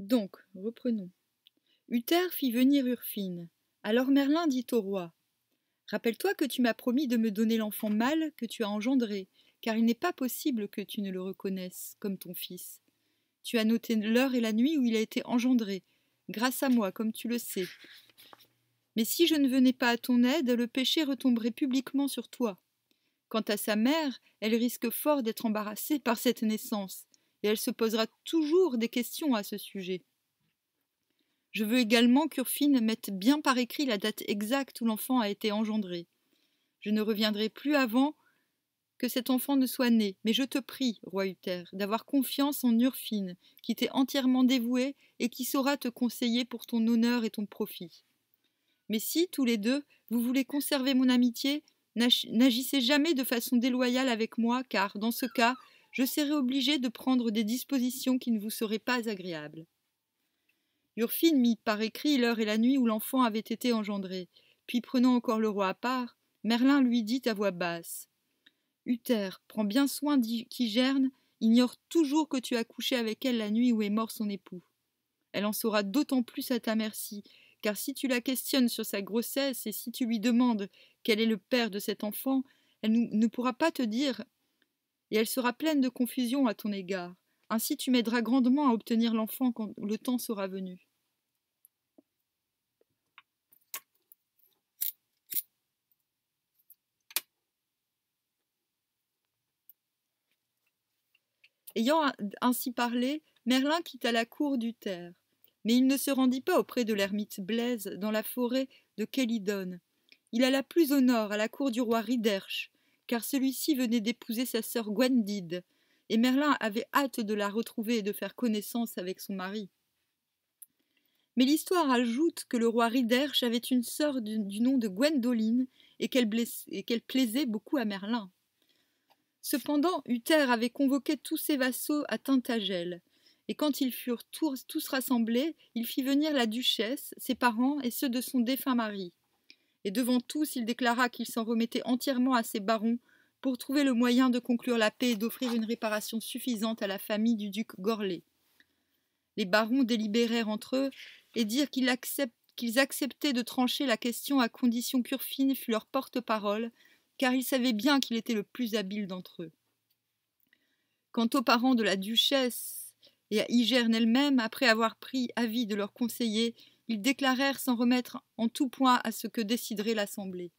Donc, reprenons. Uther fit venir Urfine. Alors Merlin dit au roi Rappelle-toi que tu m'as promis de me donner l'enfant mâle que tu as engendré, car il n'est pas possible que tu ne le reconnaisses comme ton fils. Tu as noté l'heure et la nuit où il a été engendré, grâce à moi, comme tu le sais. Mais si je ne venais pas à ton aide, le péché retomberait publiquement sur toi. Quant à sa mère, elle risque fort d'être embarrassée par cette naissance, et elle se posera toujours des questions à ce sujet. Je veux également qu'Urfine mette bien par écrit la date exacte où l'enfant a été engendré. Je ne reviendrai plus avant que cet enfant ne soit né, mais je te prie, roi Uther, d'avoir confiance en Urfine, qui t'est entièrement dévouée et qui saura te conseiller pour ton honneur et ton profit. Mais si, tous les deux, vous voulez conserver mon amitié, n'agissez jamais de façon déloyale avec moi, car, dans ce cas, je serai obligé de prendre des dispositions qui ne vous seraient pas agréables. Urfine mit par écrit l'heure et la nuit où l'enfant avait été engendré, puis prenant encore le roi à part, Merlin lui dit à voix basse Uther, prends bien soin gerne, ignore toujours que tu as couché avec elle la nuit où est mort son époux. Elle en saura d'autant plus à ta merci, car si tu la questionnes sur sa grossesse et si tu lui demandes quel est le père de cet enfant, elle ne pourra pas te dire et elle sera pleine de confusion à ton égard. Ainsi tu m'aideras grandement à obtenir l'enfant quand le temps sera venu. Ayant ainsi parlé, Merlin quitta la cour du Terre. Mais il ne se rendit pas auprès de l'ermite Blaise dans la forêt de Kélidon. Il alla plus au nord, à la cour du roi Riderche, car celui-ci venait d'épouser sa sœur Gwendide, et Merlin avait hâte de la retrouver et de faire connaissance avec son mari. Mais l'histoire ajoute que le roi Riderche avait une sœur du, nom de Gwendoline et qu'elle plaisait beaucoup à Merlin. Cependant, Uther avait convoqué tous ses vassaux à Tintagel, et quand ils furent tous rassemblés, il fit venir la duchesse, ses parents et ceux de son défunt mari et devant tous il déclara qu'il s'en remettait entièrement à ses barons pour trouver le moyen de conclure la paix et d'offrir une réparation suffisante à la famille du duc Gorlé. Les barons délibérèrent entre eux et dirent qu'ils acceptaient de trancher la question à condition qu'Urfine fût leur porte-parole, car ils savaient bien qu'il était le plus habile d'entre eux. Quant aux parents de la duchesse et à Igerne elle-même, après avoir pris avis de leurs conseillers, ils déclarèrent s'en remettre en tout point à ce que déciderait l'Assemblée.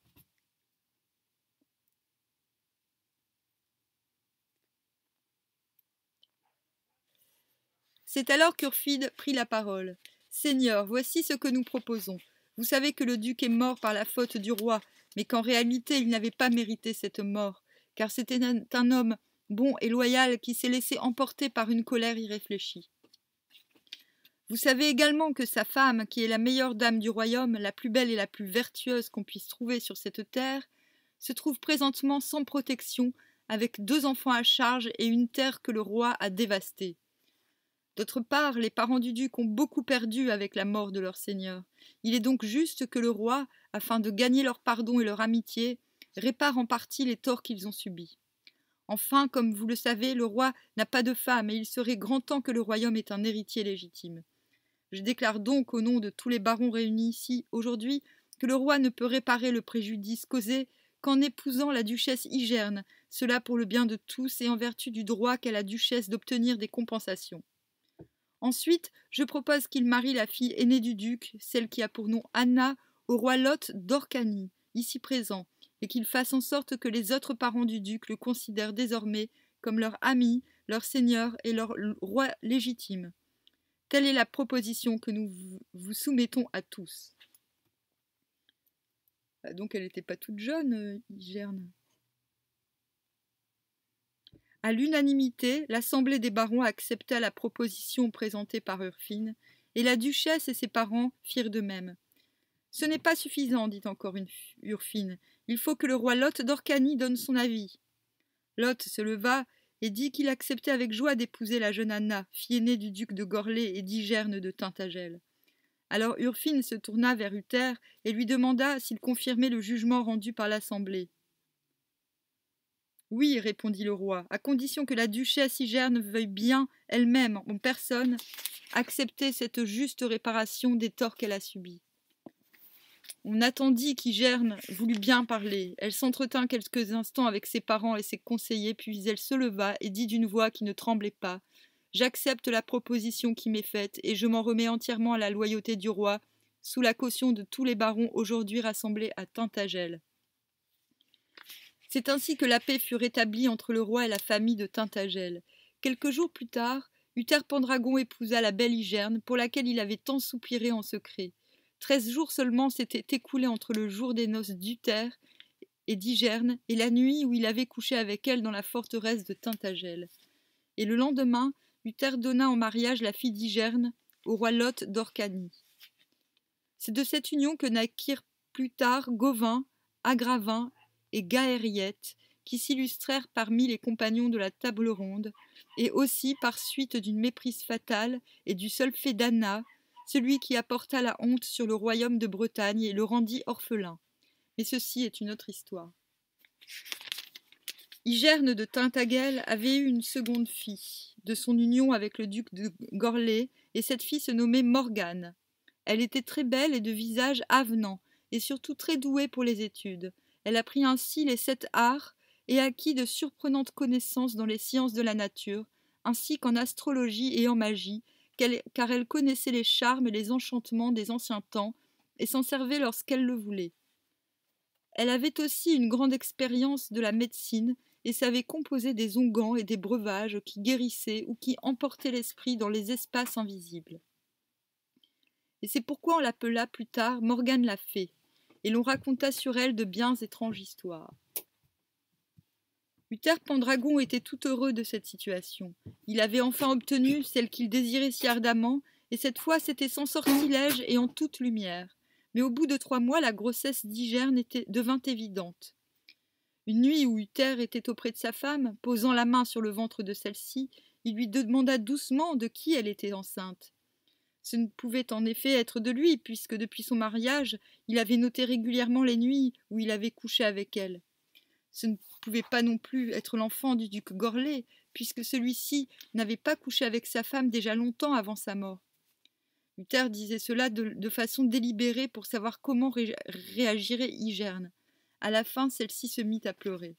C'est alors qu'Urfide prit la parole. Seigneur, voici ce que nous proposons. Vous savez que le duc est mort par la faute du roi, mais qu'en réalité il n'avait pas mérité cette mort, car c'était un homme bon et loyal qui s'est laissé emporter par une colère irréfléchie. Vous savez également que sa femme, qui est la meilleure dame du royaume, la plus belle et la plus vertueuse qu'on puisse trouver sur cette terre, se trouve présentement sans protection, avec deux enfants à charge et une terre que le roi a dévastée. D'autre part, les parents du duc ont beaucoup perdu avec la mort de leur seigneur. Il est donc juste que le roi, afin de gagner leur pardon et leur amitié, répare en partie les torts qu'ils ont subis. Enfin, comme vous le savez, le roi n'a pas de femme et il serait grand temps que le royaume ait un héritier légitime. Je déclare donc au nom de tous les barons réunis ici aujourd'hui que le roi ne peut réparer le préjudice causé qu'en épousant la duchesse Igerne, cela pour le bien de tous et en vertu du droit qu'a la duchesse d'obtenir des compensations. Ensuite, je propose qu'il marie la fille aînée du duc, celle qui a pour nom Anna, au roi Lot d'Orcanie, ici présent, et qu'il fasse en sorte que les autres parents du duc le considèrent désormais comme leur ami, leur seigneur et leur roi légitime. Telle est la proposition que nous vous soumettons à tous. Bah, donc elle n'était pas toute jeune, Igerne. Euh, à l'unanimité, l'Assemblée des barons accepta la proposition présentée par Urfine, et la duchesse et ses parents firent de même. Ce n'est pas suffisant, dit encore une Urfine. Il faut que le roi Lot d'Orcanie donne son avis. Lot se leva et dit qu'il acceptait avec joie d'épouser la jeune Anna, fille aînée du duc de Gorlée et d'Igerne de Tintagel. Alors Urfine se tourna vers Uther et lui demanda s'il confirmait le jugement rendu par l'assemblée. Oui, répondit le roi, à condition que la duchesse Igerne veuille bien, elle-même, en personne, accepter cette juste réparation des torts qu'elle a subis. On attendit qu'Igerne voulût bien parler. Elle s'entretint quelques instants avec ses parents et ses conseillers, puis elle se leva et dit d'une voix qui ne tremblait pas J'accepte la proposition qui m'est faite et je m'en remets entièrement à la loyauté du roi, sous la caution de tous les barons aujourd'hui rassemblés à Tintagel. C'est ainsi que la paix fut rétablie entre le roi et la famille de Tintagel. Quelques jours plus tard, Uther Pendragon épousa la belle Igerne, pour laquelle il avait tant soupiré en secret. Treize jours seulement s'étaient écoulés entre le jour des noces d'Uther et d'Igerne et la nuit où il avait couché avec elle dans la forteresse de Tintagel. Et le lendemain, Uther donna en mariage la fille d'Igerne au roi Lot d'Orcanie. C'est de cette union que naquirent plus tard Gauvin, Agravin et Gaériette, qui s'illustrèrent parmi les compagnons de la table ronde, et aussi par suite d'une méprise fatale et du seul fait d'Anna, celui qui apporta la honte sur le royaume de Bretagne et le rendit orphelin. Mais ceci est une autre histoire. Igerne de Tintagel avait eu une seconde fille, de son union avec le duc de Gorlay, et cette fille se nommait Morgane. Elle était très belle et de visage avenant, et surtout très douée pour les études. Elle apprit ainsi les sept arts et acquit de surprenantes connaissances dans les sciences de la nature, ainsi qu'en astrologie et en magie, car elle connaissait les charmes et les enchantements des anciens temps et s'en servait lorsqu'elle le voulait. Elle avait aussi une grande expérience de la médecine et savait composer des onguents et des breuvages qui guérissaient ou qui emportaient l'esprit dans les espaces invisibles. Et c'est pourquoi on l'appela plus tard Morgane la Fée, et l'on raconta sur elle de bien étranges histoires. Uther Pendragon était tout heureux de cette situation. Il avait enfin obtenu celle qu'il désirait si ardemment, et cette fois c'était sans sortilège et en toute lumière. Mais au bout de trois mois, la grossesse d'Igerne devint évidente. Une nuit où Uther était auprès de sa femme, posant la main sur le ventre de celle-ci, il lui demanda doucement de qui elle était enceinte. Ce ne pouvait en effet être de lui, puisque depuis son mariage, il avait noté régulièrement les nuits où il avait couché avec elle ce ne pouvait pas non plus être l'enfant du duc Gorlet, puisque celui-ci n'avait pas couché avec sa femme déjà longtemps avant sa mort. Luther disait cela de, façon délibérée pour savoir comment réagirait Igerne. À la fin, celle-ci se mit à pleurer.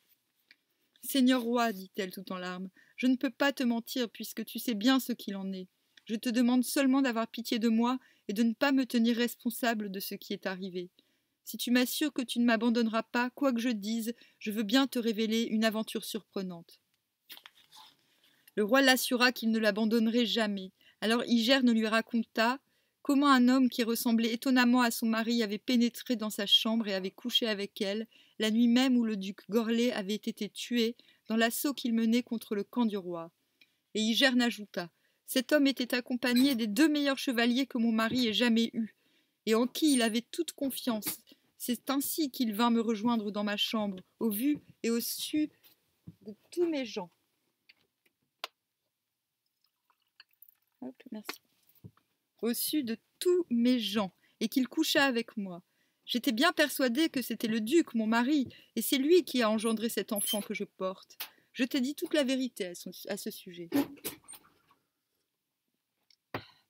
Seigneur roi, dit-elle tout en larmes, je ne peux pas te mentir puisque tu sais bien ce qu'il en est. Je te demande seulement d'avoir pitié de moi et de ne pas me tenir responsable de ce qui est arrivé. Si tu m'assures que tu ne m'abandonneras pas, quoi que je dise, je veux bien te révéler une aventure surprenante. Le roi l'assura qu'il ne l'abandonnerait jamais. Alors Iger lui raconta comment un homme qui ressemblait étonnamment à son mari avait pénétré dans sa chambre et avait couché avec elle, la nuit même où le duc Gorlet avait été tué, dans l'assaut qu'il menait contre le camp du roi. Et Iger ajouta « Cet homme était accompagné des deux meilleurs chevaliers que mon mari ait jamais eus et en qui il avait toute confiance. C'est ainsi qu'il vint me rejoindre dans ma chambre, au vu et au su de tous mes gens. Au su de tous mes gens, et qu'il coucha avec moi. J'étais bien persuadée que c'était le duc, mon mari, et c'est lui qui a engendré cet enfant que je porte. Je t'ai dit toute la vérité à ce sujet.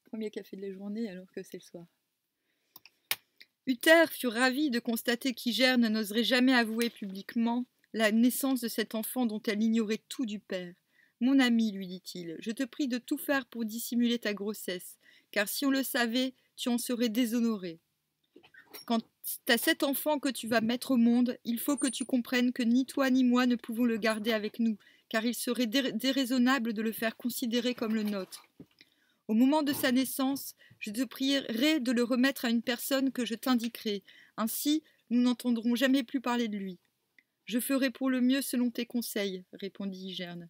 Premier café de la journée alors que c'est le soir. Uther fut ravi de constater ne n'oserait jamais avouer publiquement la naissance de cet enfant dont elle ignorait tout du père. Mon ami, lui dit-il, je te prie de tout faire pour dissimuler ta grossesse, car si on le savait, tu en serais déshonoré. Quant à cet enfant que tu vas mettre au monde, il faut que tu comprennes que ni toi ni moi ne pouvons le garder avec nous, car il serait déraisonnable de le faire considérer comme le nôtre. Au moment de sa naissance, je te prierai de le remettre à une personne que je t'indiquerai. Ainsi, nous n'entendrons jamais plus parler de lui. Je ferai pour le mieux selon tes conseils, répondit Igerne.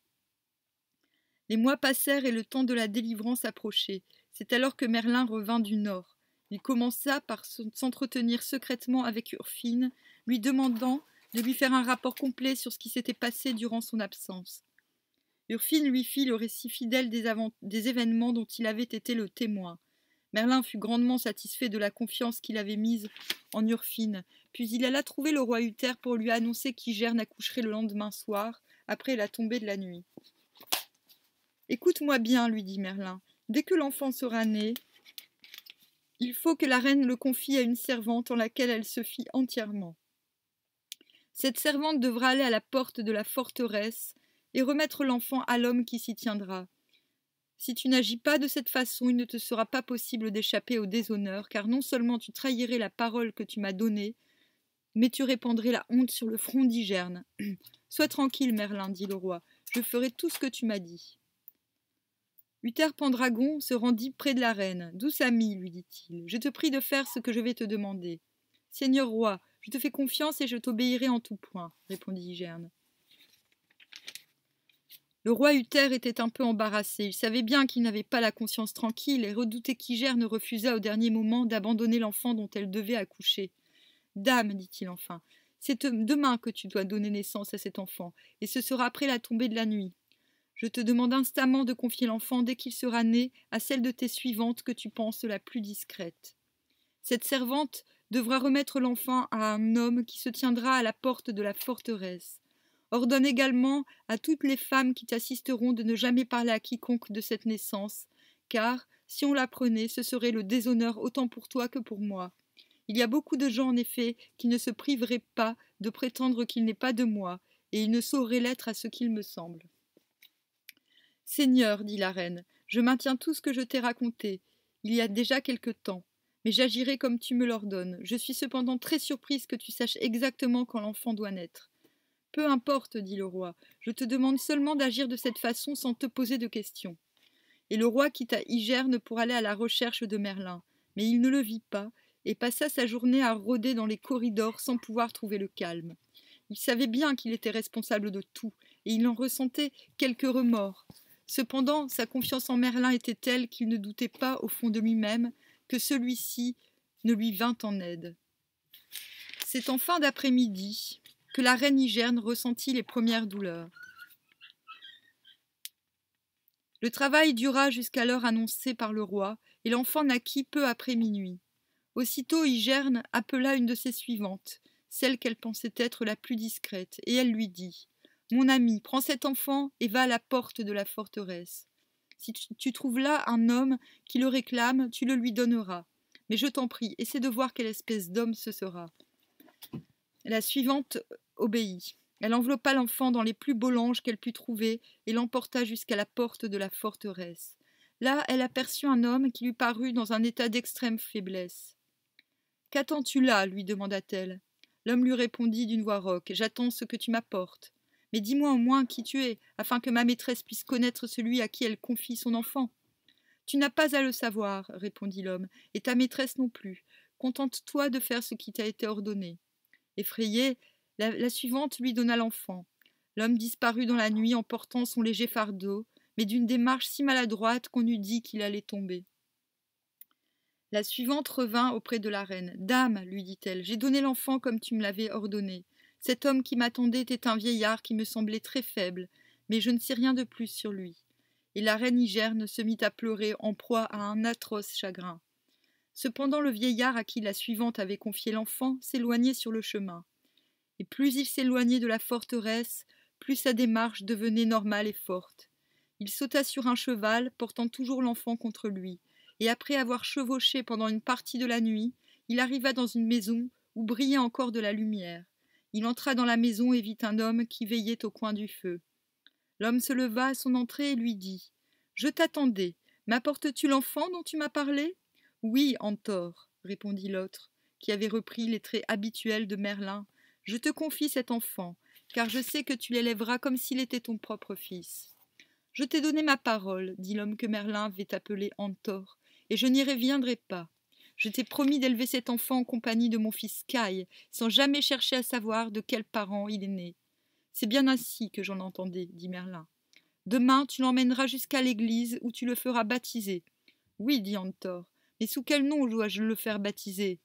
Les mois passèrent et le temps de la délivrance approchait. C'est alors que Merlin revint du nord. Il commença par s'entretenir secrètement avec Urfine, lui demandant de lui faire un rapport complet sur ce qui s'était passé durant son absence. Urfine lui fit le récit fidèle des, événements dont il avait été le témoin. Merlin fut grandement satisfait de la confiance qu'il avait mise en Urfine, puis il alla trouver le roi Uther pour lui annoncer qu'Igerne accoucherait le lendemain soir, après la tombée de la nuit. Écoute-moi bien, lui dit Merlin. Dès que l'enfant sera né, il faut que la reine le confie à une servante en laquelle elle se fie entièrement. Cette servante devra aller à la porte de la forteresse et remettre l'enfant à l'homme qui s'y tiendra. Si tu n'agis pas de cette façon, il ne te sera pas possible d'échapper au déshonneur, car non seulement tu trahirais la parole que tu m'as donnée, mais tu répandrais la honte sur le front d'Igerne. Sois tranquille, Merlin, dit le roi, je ferai tout ce que tu m'as dit. Uther Pendragon se rendit près de la reine. Douce amie, lui dit-il, je te prie de faire ce que je vais te demander. Seigneur roi, je te fais confiance et je t'obéirai en tout point, répondit Igerne. Le roi Uther était un peu embarrassé. Il savait bien qu'il n'avait pas la conscience tranquille et redoutait qu'Igère ne refusât au dernier moment d'abandonner l'enfant dont elle devait accoucher. Dame, dit-il enfin, c'est euh, demain que tu dois donner naissance à cet enfant, et ce sera après la tombée de la nuit. Je te demande instamment de confier l'enfant dès qu'il sera né à celle de tes suivantes que tu penses la plus discrète. Cette servante devra remettre l'enfant à un homme qui se tiendra à la porte de la forteresse. Ordonne également à toutes les femmes qui t'assisteront de ne jamais parler à quiconque de cette naissance, car, si on prenait, ce serait le déshonneur autant pour toi que pour moi. Il y a beaucoup de gens, en effet, qui ne se priveraient pas de prétendre qu'il n'est pas de moi, et ils ne sauraient l'être à ce qu'il me semble. Seigneur, dit la reine, je maintiens tout ce que je t'ai raconté, il y a déjà quelque temps, mais j'agirai comme tu me l'ordonnes. Je suis cependant très surprise que tu saches exactement quand l'enfant doit naître. Peu importe, dit le roi, je te demande seulement d'agir de cette façon sans te poser de questions. Et le roi quitta Igerne pour aller à la recherche de Merlin, mais il ne le vit pas, et passa sa journée à rôder dans les corridors sans pouvoir trouver le calme. Il savait bien qu'il était responsable de tout, et il en ressentait quelques remords. Cependant, sa confiance en Merlin était telle qu'il ne doutait pas au fond de lui-même que celui-ci ne lui vint en aide. C'est en fin d'après-midi, que la reine Igerne ressentit les premières douleurs. Le travail dura jusqu'à l'heure annoncée par le roi, et l'enfant naquit peu après minuit. Aussitôt Igerne appela une de ses suivantes, celle qu'elle pensait être la plus discrète, et elle lui dit Mon ami, prends cet enfant et va à la porte de la forteresse. Si tu, tu trouves là un homme qui le réclame, tu le lui donneras. Mais je t'en prie, essaie de voir quelle espèce d'homme ce sera. La suivante obéit. Elle enveloppa l'enfant dans les plus beaux langes qu'elle put trouver et l'emporta jusqu'à la porte de la forteresse. Là, elle aperçut un homme qui lui parut dans un état d'extrême faiblesse. Qu'attends-tu là lui demanda-t-elle. L'homme lui répondit d'une voix rauque J'attends ce que tu m'apportes. Mais dis-moi au moins qui tu es, afin que ma maîtresse puisse connaître celui à qui elle confie son enfant. Tu n'as pas à le savoir, répondit l'homme, et ta maîtresse non plus. Contente-toi de faire ce qui t'a été ordonné. Effrayée, la, suivante lui donna l'enfant. L'homme disparut dans la nuit en portant son léger fardeau, mais d'une démarche si maladroite qu'on eût dit qu'il allait tomber. La suivante revint auprès de la reine. Dame, lui dit-elle, j'ai donné l'enfant comme tu me l'avais ordonné. Cet homme qui m'attendait était un vieillard qui me semblait très faible, mais je ne sais rien de plus sur lui. Et la reine Igerne se mit à pleurer en proie à un atroce chagrin. Cependant le vieillard à qui la suivante avait confié l'enfant s'éloignait sur le chemin plus il s'éloignait de la forteresse, plus sa démarche devenait normale et forte. Il sauta sur un cheval, portant toujours l'enfant contre lui, et après avoir chevauché pendant une partie de la nuit, il arriva dans une maison où brillait encore de la lumière. Il entra dans la maison et vit un homme qui veillait au coin du feu. L'homme se leva à son entrée et lui dit Je t'attendais. M'apportes-tu l'enfant dont tu m'as parlé Oui, Antor, répondit l'autre, qui avait repris les traits habituels de Merlin je te confie cet enfant, car je sais que tu l'élèveras comme s'il était ton propre fils. Je t'ai donné ma parole, dit l'homme que Merlin avait appelé Antor, et je n'y reviendrai pas. Je t'ai promis d'élever cet enfant en compagnie de mon fils Kai, sans jamais chercher à savoir de quels parents il est né. C'est bien ainsi que j'en entendais, dit Merlin. Demain, tu l'emmèneras jusqu'à l'église où tu le feras baptiser. Oui, dit Antor, mais sous quel nom dois-je le faire baptiser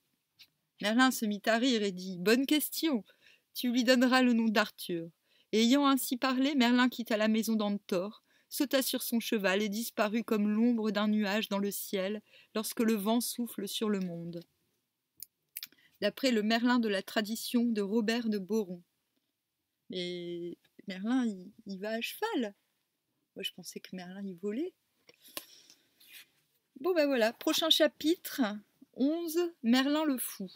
Merlin se mit à rire et dit Bonne question Tu lui donneras le nom d'Arthur. ayant ainsi parlé, Merlin quitta la maison d'Antor, sauta sur son cheval et disparut comme l'ombre d'un nuage dans le ciel lorsque le vent souffle sur le monde. D'après le Merlin de la tradition de Robert de Boron. Mais Merlin, il, va à cheval Moi, je pensais que Merlin, y volait. Bon, ben voilà, prochain chapitre. 11, Merlin le Fou.